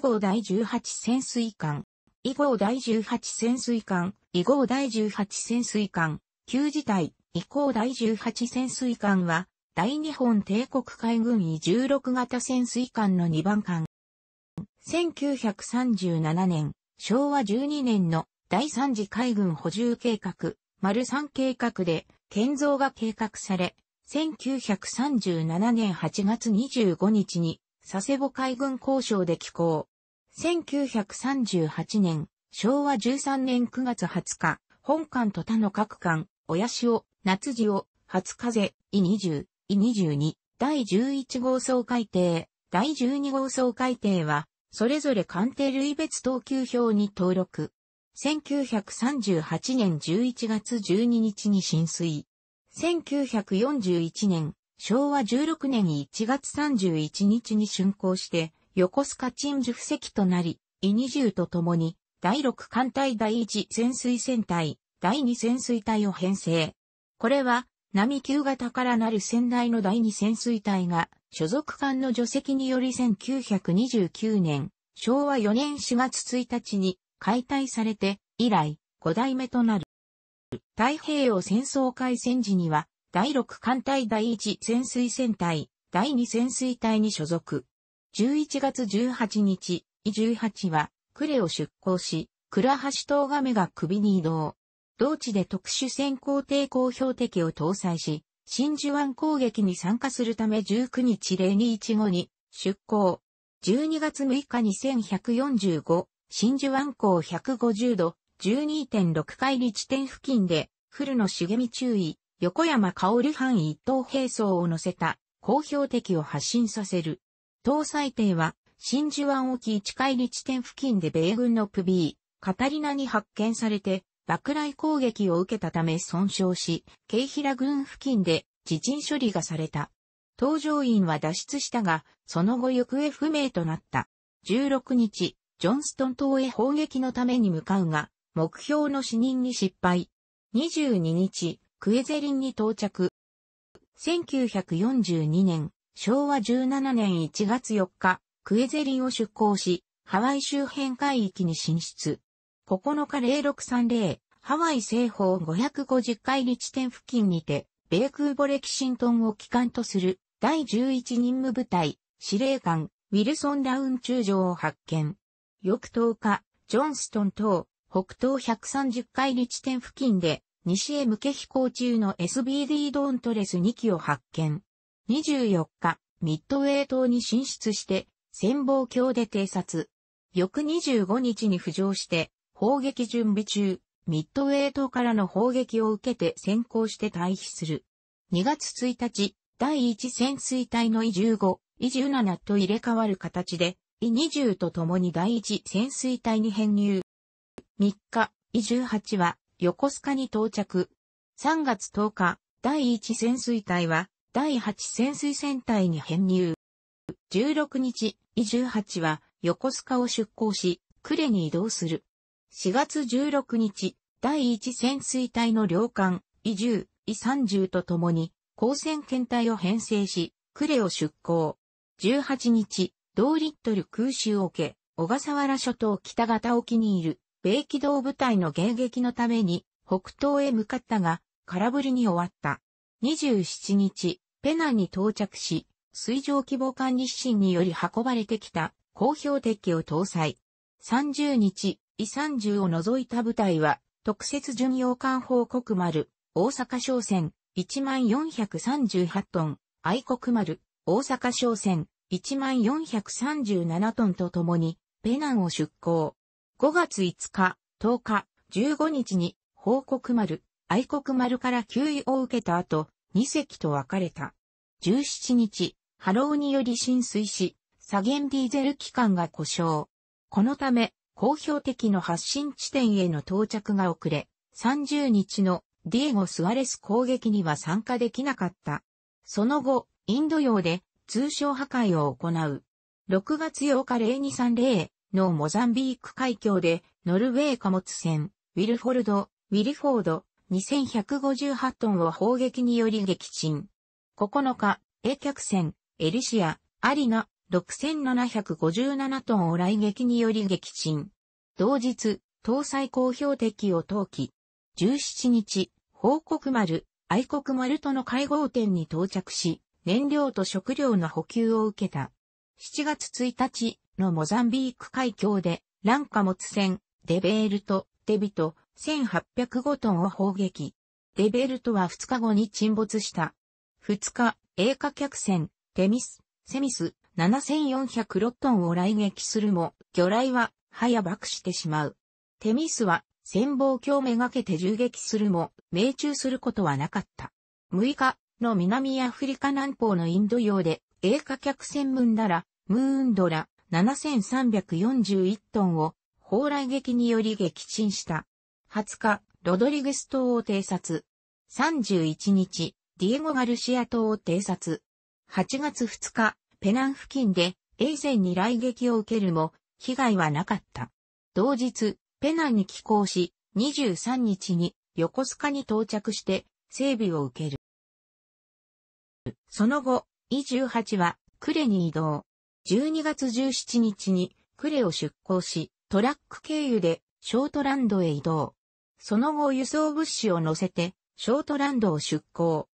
号第18潜水艦、以号第18潜水艦、以号第18潜水艦、旧事態。以降第18潜水艦は、大日本帝国海軍医16型潜水艦の2番艦。1937年、昭和12年の第3次海軍補充計画、丸3計画で建造が計画され、1937年8月25日に佐世保海軍交渉で寄港。1938年、昭和13年9月20日、本館と他の各館、親潮、夏潮、初風、伊20、伊22、第11号総改定、第12号総改定は、それぞれ官邸類別等級表に登録。1938年11月12日に浸水。1941年、昭和16年1月31日に竣工して、横須賀鎮守布石となり、イニジューと共に、第六艦隊第一潜水船隊、第二潜水隊を編成。これは、波級型からなる先代の第二潜水隊が、所属艦の除籍により1929年、昭和4年4月1日に解体されて、以来、5代目となる。太平洋戦争開戦時には、第六艦隊第一潜水船隊、第二潜水隊に所属。11月18日、E18 は、クレを出港し、倉橋東亀が首に移動。同地で特殊潜航艇抗標的を搭載し、真珠湾攻撃に参加するため19日0215に出港。12月6日2145、真珠湾港150度、12.6海里地点付近で、古野茂美注意、横山薫藩一等兵装を乗せた、公標的を発進させる。東西艇は、真珠湾沖近海里地点付近で米軍のプビー、カタリナに発見されて、爆雷攻撃を受けたため損傷し、ヒ平軍付近で自陣処理がされた。搭乗員は脱出したが、その後行方不明となった。16日、ジョンストン島へ砲撃のために向かうが、目標の死人に失敗。22日、クエゼリンに到着。1942年、昭和17年1月4日、クエゼリンを出港し、ハワイ周辺海域に進出。9日0630、ハワイ西方550海里地点付近にて、米空母レキシントンを機関とする第11任務部隊、司令官、ウィルソン・ダウン中将を発見。翌10日、ジョンストン等、北東130海里地点付近で、西へ向け飛行中の SBD ドーントレス2機を発見。24日、ミッドウェー島に進出して、潜望鏡で偵察。翌25日に浮上して、砲撃準備中、ミッドウェー島からの砲撃を受けて先行して退避する。2月1日、第1潜水隊の E15、E17 と入れ替わる形で、E20 と共に第1潜水隊に編入。3日、E18 は横須賀に到着。3月10日、第1潜水隊は第8潜水船隊に編入。16日、イ18は横須賀を出港し、呉に移動する。4月16日、第1潜水隊の両艦、イ10、イ30と共に、交戦検隊を編成し、呉を出港。18日、同リットル空襲を受け、小笠原諸島北方沖にいる、米機動部隊の迎撃のために、北東へ向かったが、空振りに終わった。27日、ペナに到着し、水上規模管理指針により運ばれてきた公表去を搭載。30日、イ30を除いた部隊は、特設巡洋艦報告丸、大阪商船、1438トン、愛国丸、大阪商船、1437トンとともに、ペナンを出港。5月5日、10日、15日に、報告丸、愛国丸から給油を受けた後、2隻と別れた。17日、波浪により浸水し、左舷ディーゼル機関が故障。このため、公表的の発信地点への到着が遅れ、30日のディエゴ・スアレス攻撃には参加できなかった。その後、インド洋で通商破壊を行う。6月8日0230のモザンビーク海峡で、ノルウェー貨物船、ウィルフォルド、ウィルフォード、2158トンを砲撃により撃沈。9日、A 客船、エリシア、アリが6757トンを来撃により撃沈。同日、搭載公表敵を投棄。17日、報告丸、愛国丸との会合点に到着し、燃料と食料の補給を受けた。7月1日のモザンビーク海峡で、ランカ持つ船、デベールと、デビと、1805トンを砲撃。デベルトは2日後に沈没した。2日、英華客船、テミス、セミス、7406トンを来撃するも、魚雷は、早爆してしまう。テミスは、潜望鏡めがけて銃撃するも、命中することはなかった。6日の南アフリカ南方のインド洋で、英華客船ムンダラ、ムーンドラ、7341トンを、砲雷撃により撃沈した。20日、ロドリゲス島を偵察。31日、ディエゴ・ガルシア島を偵察。8月2日、ペナン付近で、衛星に来撃を受けるも、被害はなかった。同日、ペナンに寄港し、23日に横須賀に到着して整備を受ける。その後、E18 はクレに移動。12月17日にクレを出港し、トラック経由でショートランドへ移動。その後輸送物資を乗せて、ショートランドを出港。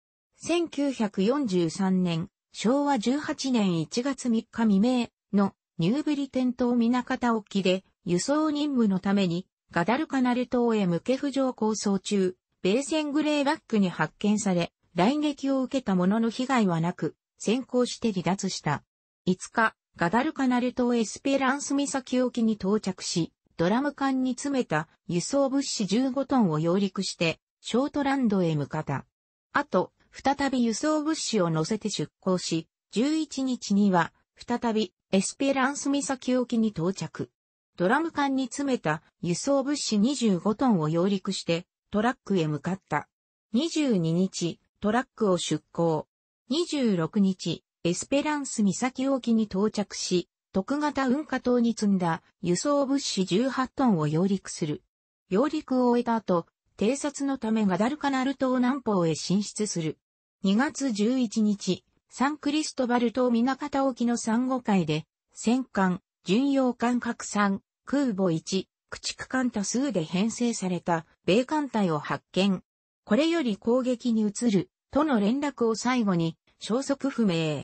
1943年、昭和18年1月3日未明のニューブリテン島港沖で輸送任務のためにガダルカナル島へ向け浮上構想中、米船グレーバックに発見され、来撃を受けたものの被害はなく、先行して離脱した。5日、ガダルカナル島エスペランス岬沖に到着し、ドラム缶に詰めた輸送物資15トンを揚陸して、ショートランドへ向かった。あと、再び輸送物資を乗せて出港し、11日には、再びエスペランス岬沖に到着。ドラム缶に詰めた輸送物資25トンを揚陸して、トラックへ向かった。22日、トラックを出港。26日、エスペランス岬沖に到着し、特型運河島に積んだ輸送物資18トンを揚陸する。揚陸を終えた後、偵察のためガダルカナル島南方へ進出する。2月11日、サンクリストバル島港方沖の珊瑚海で、戦艦、巡洋艦拡散、空母1、駆逐艦多数で編成された米艦隊を発見。これより攻撃に移る、との連絡を最後に、消息不明。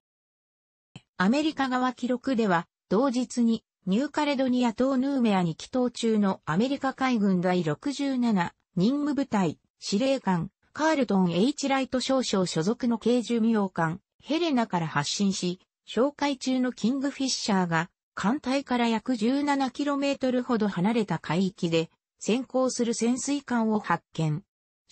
アメリカ側記録では、同日にニューカレドニア島ヌーメアに帰港中のアメリカ海軍第67任務部隊司令官カールトン・ H・ ライト少将所属の軽巡洋艦ヘレナから発進し、紹介中のキングフィッシャーが艦隊から約 17km ほど離れた海域で先行する潜水艦を発見。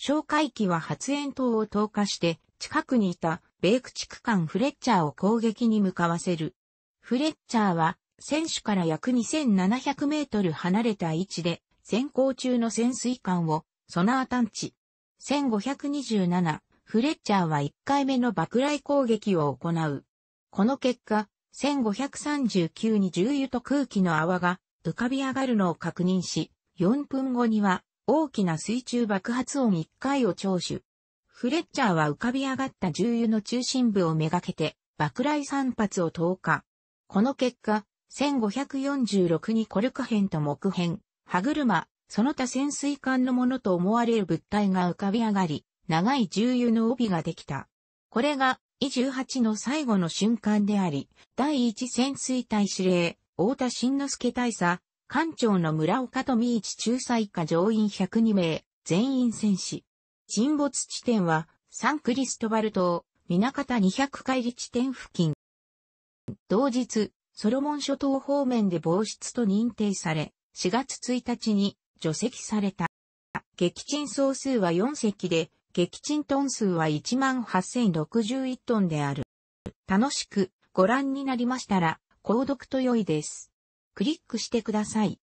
哨戒機は発煙筒を投下して近くにいたベ駆ク地区フレッチャーを攻撃に向かわせる。フレッチャーは、選手から約2700メートル離れた位置で、潜航中の潜水艦を、ソナー探知。1527、フレッチャーは1回目の爆雷攻撃を行う。この結果、1539に重油と空気の泡が浮かび上がるのを確認し、4分後には大きな水中爆発音1回を聴取。フレッチャーは浮かび上がった重油の中心部をめがけて爆雷3発を投下。この結果、1546にコルク編と木編、歯車、その他潜水艦のものと思われる物体が浮かび上がり、長い重油の帯ができた。これが、E18 の最後の瞬間であり、第一潜水隊司令、大田新之助大佐、艦長の村岡富一仲裁下乗員102名、全員戦士。沈没地点は、サンクリストバル島、港200海里地点付近。同日、ソロモン諸島方面で防湿と認定され、4月1日に除籍された。撃沈総数は4隻で、撃沈トン数は18,061トンである。楽しくご覧になりましたら、購読と良いです。クリックしてください。